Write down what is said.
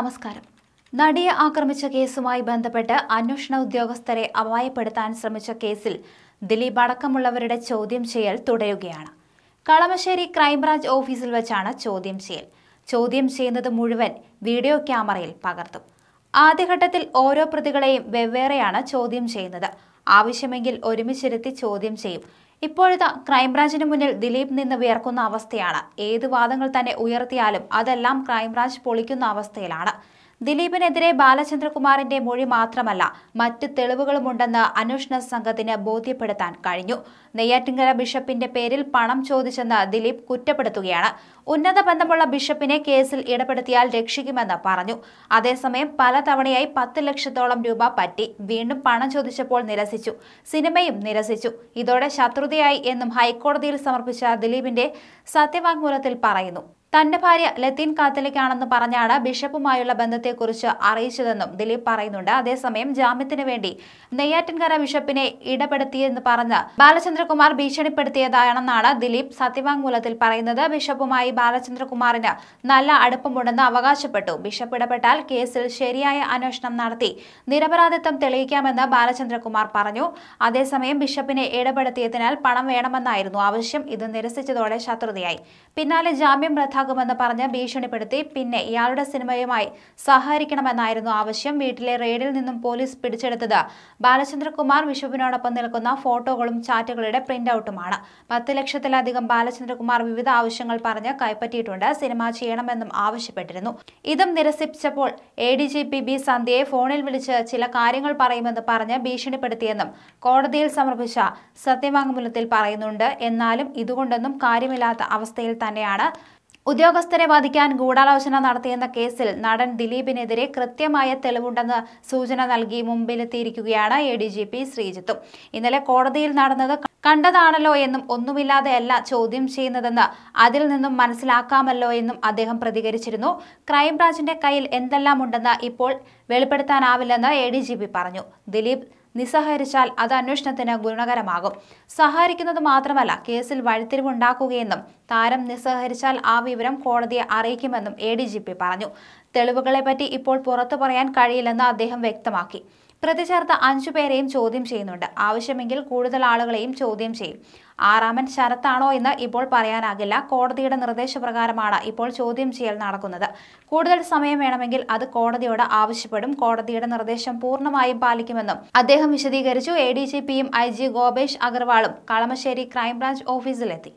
നമസ്കാരം നടിയെ ആക്രമിച്ച കേസുമായി ബന്ധപ്പെട്ട് അന്വേഷണ ഉദ്യോഗസ്ഥരെ അപായപ്പെടുത്താൻ ശ്രമിച്ച കേസിൽ ദിലീപ് അടക്കമുള്ളവരുടെ ചോദ്യം ചെയ്യൽ തുടരുകയാണ് കളമശ്ശേരി ക്രൈംബ്രാഞ്ച് ഓഫീസിൽ വെച്ചാണ് ചോദ്യം ചെയ്യൽ ചോദ്യം ചെയ്യുന്നത് മുഴുവൻ വീഡിയോ ക്യാമറയിൽ പകർത്തും ആദ്യഘട്ടത്തിൽ ഓരോ പ്രതികളെയും വെവ്വേറെയാണ് ചോദ്യം ചെയ്യുന്നത് ആവശ്യമെങ്കിൽ ഒരുമിച്ചിരുത്തി ചോദ്യം ചെയ്യും ഇപ്പോഴത്തെ ക്രൈംബ്രാഞ്ചിന് മുന്നിൽ ദിലീപ് നിന്ന് വിയർക്കുന്ന അവസ്ഥയാണ് ഏത് വാദങ്ങൾ തന്നെ ഉയർത്തിയാലും അതെല്ലാം ക്രൈംബ്രാഞ്ച് പൊളിക്കുന്ന അവസ്ഥയിലാണ് ദിലീപിനെതിരെ ബാലചന്ദ്രകുമാറിന്റെ മൊഴി മാത്രമല്ല മറ്റ് തെളിവുകളുമുണ്ടെന്ന് അന്വേഷണ സംഘത്തിന് ബോധ്യപ്പെടുത്താൻ കഴിഞ്ഞു നെയ്യാറ്റിങ്കര ബിഷപ്പിന്റെ പേരിൽ പണം ചോദിച്ചെന്ന് ദിലീപ് കുറ്റപ്പെടുത്തുകയാണ് ഉന്നത ബന്ധമുള്ള ബിഷപ്പിനെ കേസിൽ ഇടപെടുത്തിയാൽ രക്ഷിക്കുമെന്ന് പറഞ്ഞു അതേസമയം പലതവണയായി പത്ത് ലക്ഷത്തോളം രൂപ പറ്റി വീണ്ടും പണം ചോദിച്ചപ്പോൾ നിരസിച്ചു സിനിമയും നിരസിച്ചു ഇതോടെ ശത്രുതയായി എന്നും ഹൈക്കോടതിയിൽ സമർപ്പിച്ച ദിലീപിന്റെ സത്യവാങ്മൂലത്തിൽ പറയുന്നു തന്റെ ഭാര്യ ലത്തീൻ ആണെന്ന് പറഞ്ഞാണ് ബിഷപ്പുമായുള്ള ബന്ധത്തെക്കുറിച്ച് അറിയിച്ചതെന്നും ദിലീപ് പറയുന്നുണ്ട് അതേസമയം ജാമ്യത്തിന് വേണ്ടി നെയ്യാറ്റിൻകര ബിഷപ്പിനെ ഇടപെടുത്തിയെന്ന് പറഞ്ഞ് ബാലചന്ദ്രകുമാർ ഭീഷണിപ്പെടുത്തിയതാണെന്നാണ് ദിലീപ് സത്യവാങ്മൂലത്തിൽ പറയുന്നത് ബിഷപ്പുമായി ബാലചന്ദ്രകുമാറിന് നല്ല അടുപ്പമുണ്ടെന്ന് അവകാശപ്പെട്ടു ബിഷപ്പ് ഇടപെട്ടാൽ കേസിൽ ശരിയായ അന്വേഷണം നടത്തി നിരപരാധിത്വം തെളിയിക്കാമെന്ന് ബാലചന്ദ്രകുമാർ പറഞ്ഞു അതേസമയം ബിഷപ്പിനെ ഇടപെടുത്തിയതിനാൽ പണം വേണമെന്നായിരുന്നു ആവശ്യം ഇത് നിരസിച്ചതോടെ ശത്രുതയായി പിന്നാലെ ജാമ്യം റദ്ദാക്കി ഇരയാകുമെന്ന് പറഞ്ഞ് ഭീഷണിപ്പെടുത്തി പിന്നെ ഇയാളുടെ സിനിമയുമായി സഹകരിക്കണമെന്നായിരുന്നു ആവശ്യം വീട്ടിലെ റെയ്ഡിൽ നിന്നും പോലീസ് പിടിച്ചെടുത്തത് ബാലചന്ദ്രകുമാർ വിഷുവിനോടൊപ്പം നിൽക്കുന്ന ഫോട്ടോകളും ചാറ്റുകളുടെ പ്രിന്റ് ഔട്ടുമാണ് പത്ത് ലക്ഷത്തിലധികം ബാലചന്ദ്രകുമാർ വിവിധ ആവശ്യങ്ങൾ പറഞ്ഞ് കൈപ്പറ്റിയിട്ടുണ്ട് സിനിമ ചെയ്യണമെന്നും ആവശ്യപ്പെട്ടിരുന്നു ഇതും നിരസിപ്പിച്ചപ്പോൾ A D G P B സന്ധ്യയെ ഫോണിൽ വിളിച്ച് ചില കാര്യങ്ങൾ പറയുമെന്ന് പറഞ്ഞ് ഭീഷണിപ്പെടുത്തിയെന്നും കോടതിയിൽ സമർപ്പിച്ച സത്യവാങ്മൂലത്തിൽ പറയുന്നുണ്ട് എന്നാലും ഇതുകൊണ്ടൊന്നും കാര്യമില്ലാത്ത അവസ്ഥയിൽ തന്നെയാണ് ഉദ്യോഗസ്ഥരെ വധിക്കാൻ ഗൂഢാലോചന നടത്തിയെന്ന കേസിൽ നടൻ ദിലീപിനെതിരെ കൃത്യമായ തെളിവുണ്ടെന്ന് സൂചന നൽകി മുമ്പിലെത്തിയിരിക്കുകയാണ് എ ഡി ജി പി ശ്രീജിത്തും ഇന്നലെ കോടതിയിൽ നടന്നത് കണ്ടതാണല്ലോ എന്നും ഒന്നുമില്ലാതെയല്ല ചോദ്യം ചെയ്യുന്നതെന്ന് അതിൽ നിന്നും മനസ്സിലാക്കാമല്ലോ എന്നും അദ്ദേഹം പ്രതികരിച്ചിരുന്നു ക്രൈംബ്രാഞ്ചിന്റെ കയ്യിൽ എന്തെല്ലാം ഉണ്ടെന്ന് ഇപ്പോൾ വെളിപ്പെടുത്താനാവില്ലെന്ന് എ ഡി ജി പി പറഞ്ഞു ദിലീപ് നിസ്സഹരിച്ചാൽ അത് അന്വേഷണത്തിന് ഗുണകരമാകും സഹകരിക്കുന്നത് മാത്രമല്ല കേസിൽ വഴിത്തിരിവുണ്ടാക്കുകയെന്നും താരം നിസ്സഹരിച്ചാൽ ആ വിവരം കോടതിയെ അറിയിക്കുമെന്നും എ പറഞ്ഞു തെളിവുകളെപ്പറ്റി ഇപ്പോൾ പുറത്തു പറയാൻ കഴിയില്ലെന്ന് അദ്ദേഹം വ്യക്തമാക്കി പ്രതി ചേർത്ത അഞ്ചുപേരെയും ചോദ്യം ചെയ്യുന്നുണ്ട് ആവശ്യമെങ്കിൽ കൂടുതൽ ആളുകളെയും ചോദ്യം ചെയ്യും ആറാമൻ ശരത്താണോ എന്ന് ഇപ്പോൾ പറയാനാകില്ല കോടതിയുടെ നിർദ്ദേശപ്രകാരമാണ് ഇപ്പോൾ ചോദ്യം ചെയ്യൽ നടക്കുന്നത് കൂടുതൽ സമയം വേണമെങ്കിൽ അത് കോടതിയോട് ആവശ്യപ്പെടും കോടതിയുടെ നിർദ്ദേശം പൂർണ്ണമായും പാലിക്കുമെന്നും അദ്ദേഹം വിശദീകരിച്ചു എ ഡി ജി പിയും ഐ ജി ഗോപേഷ് അഗർവാളും കളമശ്ശേരി ക്രൈംബ്രാഞ്ച് ഓഫീസിലെത്തി